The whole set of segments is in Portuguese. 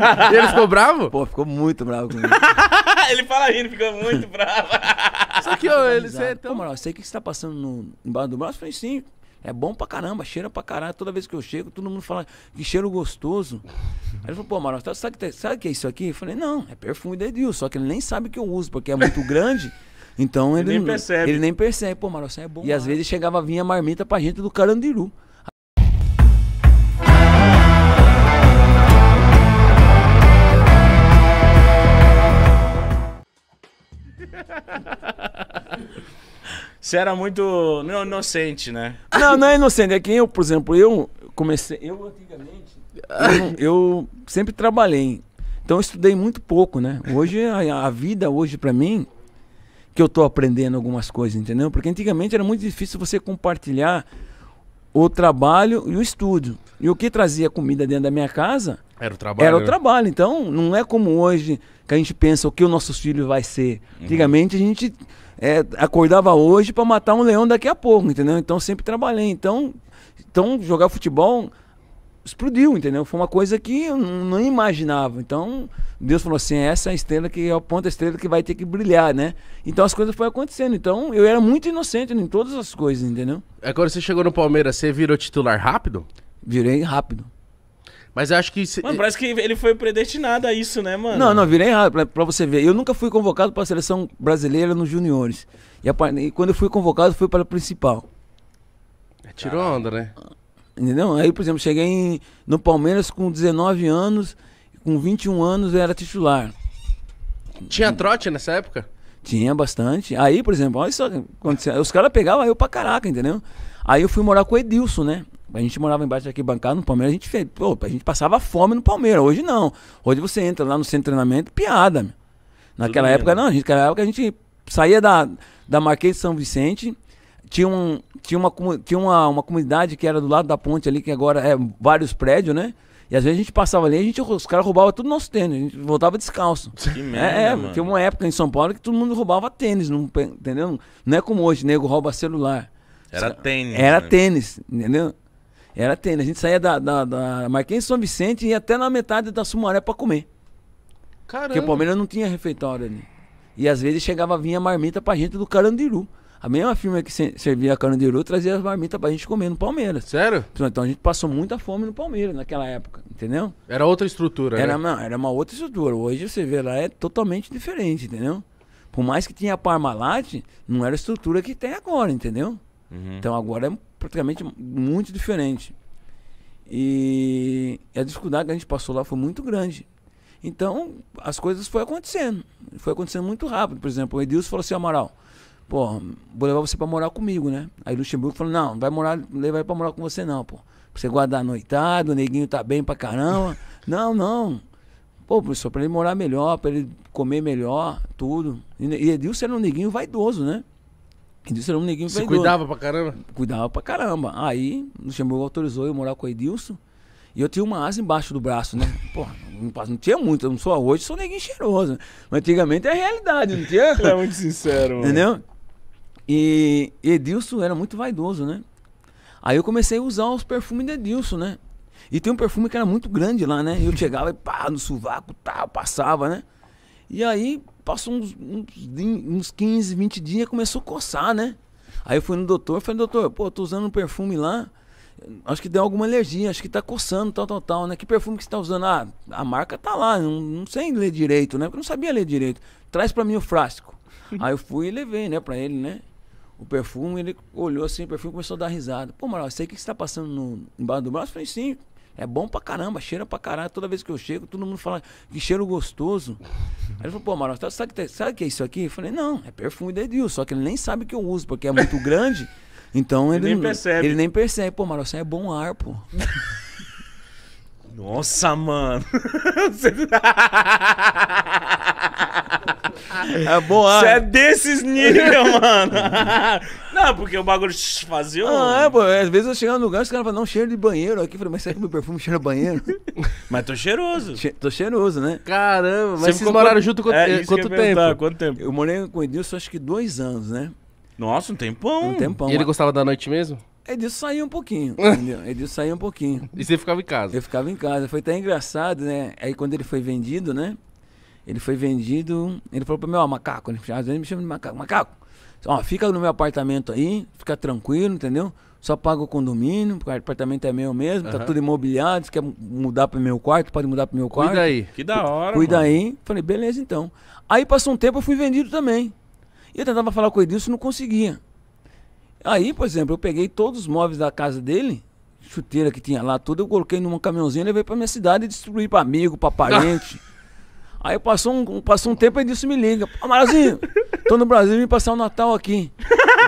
E ele ficou bravo? Pô, ficou muito bravo comigo. ele fala rindo, ficou muito bravo. Só que, ô, ele, você é tão... Pô, mano, eu sei o que você tá passando no, embaixo do braço. Eu falei, sim, é bom pra caramba, cheira pra caramba. Toda vez que eu chego, todo mundo fala que cheiro gostoso. Aí ele falou, pô, Amaral, sabe, tá, sabe que é isso aqui? Eu falei, não, é perfume da Edil, só que ele nem sabe que eu uso, porque é muito grande. Então ele, ele nem percebe. Ele nem percebe, pô, isso é bom. E mano. às vezes chegava, vinha a marmita pra gente do Carandiru. Você era muito não, inocente, né? Não, não é inocente. É que eu, por exemplo, eu comecei. Eu antigamente. Eu, eu sempre trabalhei. Então eu estudei muito pouco, né? Hoje, a, a vida, hoje, para mim, que eu tô aprendendo algumas coisas, entendeu? Porque antigamente era muito difícil você compartilhar o trabalho e o estudo. E o que trazia comida dentro da minha casa era o trabalho. Era o trabalho. Então, não é como hoje que a gente pensa o que o nosso filho vai ser. Uhum. Antigamente a gente é, acordava hoje para matar um leão daqui a pouco, entendeu? Então sempre trabalhei. Então, então jogar futebol explodiu, entendeu? Foi uma coisa que eu não imaginava. Então, Deus falou assim: é essa é a estrela que é a ponta estrela que vai ter que brilhar, né? Então as coisas foram acontecendo. Então, eu era muito inocente em todas as coisas, entendeu? Agora você chegou no Palmeiras, você virou titular rápido? Virei rápido. Mas eu acho que. Se... Mano, parece que ele foi predestinado a isso, né, mano? Não, não, virei errado, pra, pra você ver. Eu nunca fui convocado para a seleção brasileira nos juniores. E, a, e, quando eu fui convocado, fui para principal. É, tirou Caramba. onda, né? Entendeu? Aí, por exemplo, cheguei em, no Palmeiras com 19 anos, com 21 anos eu era titular. Tinha trote nessa época? Tinha bastante. Aí, por exemplo, olha só, os caras pegavam eu pra caraca, entendeu? Aí eu fui morar com o Edilson, né? A gente morava embaixo daqui bancado no Palmeiras, a gente fez, pô, a gente passava fome no Palmeiras. Hoje não. Hoje você entra lá no centro de treinamento, piada. Meu. Naquela época não não, gente, naquela época a gente saía da da Marquês de São Vicente, tinha, um, tinha, uma, tinha uma, uma comunidade que era do lado da ponte ali, que agora é vários prédios, né? E às vezes a gente passava ali, a gente, os caras roubavam tudo nosso tênis, a gente voltava descalço. Que merda, é, é tinha uma época em São Paulo que todo mundo roubava tênis, não, entendeu? Não é como hoje, nego rouba celular. Era tênis. Era né? tênis, entendeu? Era tênis. A gente saía da, da, da Marquês São Vicente e ia até na metade da Sumaré para comer. Caramba. Porque o Palmeiras não tinha refeitório ali. E às vezes chegava, vinha marmita pra gente do Carandiru. A mesma firma que servia a Carandiru trazia as marmitas pra gente comer no Palmeiras. Sério? Então, então a gente passou muita fome no Palmeiras naquela época, entendeu? Era outra estrutura, era, né? Não, era uma outra estrutura. Hoje você vê lá é totalmente diferente, entendeu? Por mais que tinha a Parmalat, não era a estrutura que tem agora, entendeu? Uhum. Então agora é praticamente muito diferente. E a dificuldade que a gente passou lá foi muito grande. Então, as coisas foi acontecendo. Foi acontecendo muito rápido. Por exemplo, o Edilson falou assim, Amaral, pô, vou levar você para morar comigo, né? Aí Luxemburgo falou, não, não vai morar, levar para morar com você não, pô. Pra você guardar noitado, o neguinho tá bem pra caramba. não, não. Pô, professor, pra ele morar melhor, pra ele comer melhor, tudo. E Edilson era um neguinho vaidoso, né? Edilson então, era um neguinho Você vendedor. cuidava pra caramba? Cuidava pra caramba. Aí, o Luxemburgo autorizou eu morar com o Edilson. E eu tinha uma asa embaixo do braço, né? Porra, não, tinha muito, eu não sou hoje, sou neguinho cheiroso. Mas antigamente é a realidade, não tinha? é muito sincero, mano. Entendeu? E Edilson era muito vaidoso, né? Aí eu comecei a usar os perfumes de Edilson, né? E tem um perfume que era muito grande lá, né? Eu chegava e pá, no sovaco, tal, passava, né? E aí, Passou uns, uns, uns 15, 20 dias, começou a coçar, né? Aí eu fui no doutor, falei, doutor, pô, tô usando um perfume lá, acho que deu alguma alergia, acho que tá coçando, tal, tal, tal, né? Que perfume que você tá usando? Ah, a marca tá lá, não, não sei ler direito, né? Porque eu não sabia ler direito. Traz para mim o frasco. Aí eu fui e levei, né, pra ele, né? O perfume, ele olhou assim, o perfume começou a dar risada. Pô, Maral, sei o que você tá passando no, embaixo do braço? Eu falei, sim, é bom pra caramba, cheira pra caramba. Toda vez que eu chego, todo mundo fala que cheiro gostoso. Aí ele falou, pô, Amaral, sabe, tá, sabe que é isso aqui? Eu falei, não, é perfume da Edil, só que ele nem sabe que eu uso, porque é muito grande. Então ele, ele nem percebe. Ele nem percebe. Pô, Amaral, você é bom ar, pô. Nossa, mano. É boa. Você é desses níveis, mano. Não, porque o bagulho fazia. Ah, é, pô. É, às vezes eu chegava no lugar e os caras falavam, não, cheiro de banheiro aqui. Eu falei, mas será que meu perfume cheira banheiro? Mas tô cheiroso. Che tô cheiroso, né? Caramba, mas Você vocês moraram junto quanto, é, quanto tempo? quanto tempo? Eu morei com o Edilson acho que dois anos, né? Nossa, um tempão. Um tempão. E ele gostava da noite mesmo? disso saía um pouquinho, entendeu? disso saía um pouquinho. E você ficava em casa? Eu ficava em casa. Foi até engraçado, né? Aí quando ele foi vendido, né? Ele foi vendido. Ele falou pro meu, ó, macaco. Ele, às vezes me chama de macaco. Macaco, ó, fica no meu apartamento aí, fica tranquilo, entendeu? Só paga o condomínio, porque o apartamento é meu mesmo, tá tudo imobiliado. Se quer mudar pro meu quarto, pode mudar pro meu quarto. Cuida aí. Que da hora, Cuida mano. aí. Falei, beleza então. Aí passou um tempo, eu fui vendido também. E eu tentava falar com o Edilson, não conseguia. Aí, por exemplo, eu peguei todos os móveis da casa dele, chuteira que tinha lá, tudo, eu coloquei num caminhãozinho, levei pra minha cidade e distribuí pra amigo, pra parente. Aí passou um, passou um tempo e disse: me liga. Amarozinho, tô no Brasil, vim passar o Natal aqui.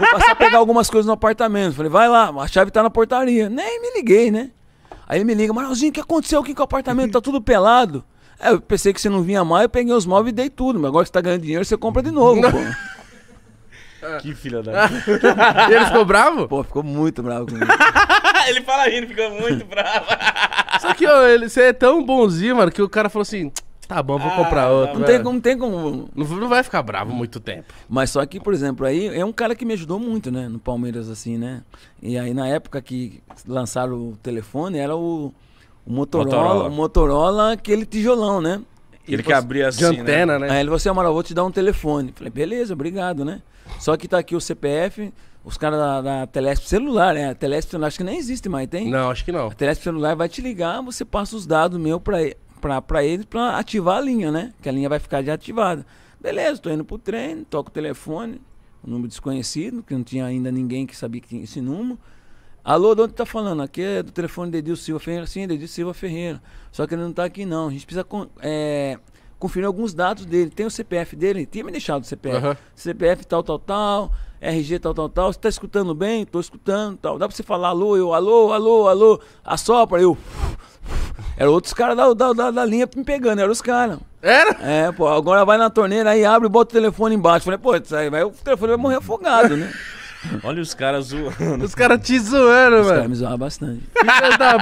Vou passar a pegar algumas coisas no apartamento. Falei, vai lá, a chave tá na portaria. Nem me liguei, né? Aí ele me liga, Maralzinho, o que aconteceu aqui com o apartamento? Tá tudo pelado. É, eu pensei que você não vinha mais, eu peguei os móveis e dei tudo. Mas agora que você tá ganhando dinheiro, você compra de novo, pô. Que filha da. e ele ficou bravo? Pô, ficou muito bravo comigo. ele fala rindo, ficou muito bravo. Só que, ó, ele, você é tão bonzinho, mano, que o cara falou assim: Tá bom, vou ah, comprar tá outro. Não tem, como, não tem como. Não, não vai ficar bravo muito tempo. Mas só que, por exemplo, aí é um cara que me ajudou muito, né? No Palmeiras, assim, né? E aí na época que lançaram o telefone, era o, o Motorola, Motorola. O Motorola, aquele tijolão, né? Ele, ele que falou, abria assim. De né? antena, né? né? Aí ele falou assim, ah, eu vou te dar um telefone. Falei, beleza, obrigado, né? Só que tá aqui o CPF, os caras da, da Telesp celular, né? A Telesp celular acho que nem existe mais, tem? Não, acho que não. A Telesp celular vai te ligar, você passa os dados meu pra ele para eles para ativar a linha, né? Que a linha vai ficar ativada Beleza, tô indo pro treino, toco o telefone, um número desconhecido, que não tinha ainda ninguém que sabia que tinha esse número. Alô, de onde tá falando? Aqui é do telefone de Edil Silva Ferreira. Sim, Edil Silva Ferreira. Só que ele não tá aqui não. A gente precisa é, conferir alguns dados dele. Tem o CPF dele? Tinha me deixado o CPF. Uhum. CPF tal, tal, tal. RG tal, tal, tal. Você tá escutando bem? Tô escutando, tal. Dá pra você falar alô, eu, alô, alô, alô. Assopra, eu. Era outros caras da, da, da, da linha me pegando, eram os caras. Era? É, pô, agora vai na torneira aí, abre e bota o telefone embaixo. Falei, pô, isso aí vai, o telefone vai morrer afogado, né? Olha os caras zoando. Os caras te zoando, os velho. Os caras me zoavam bastante. da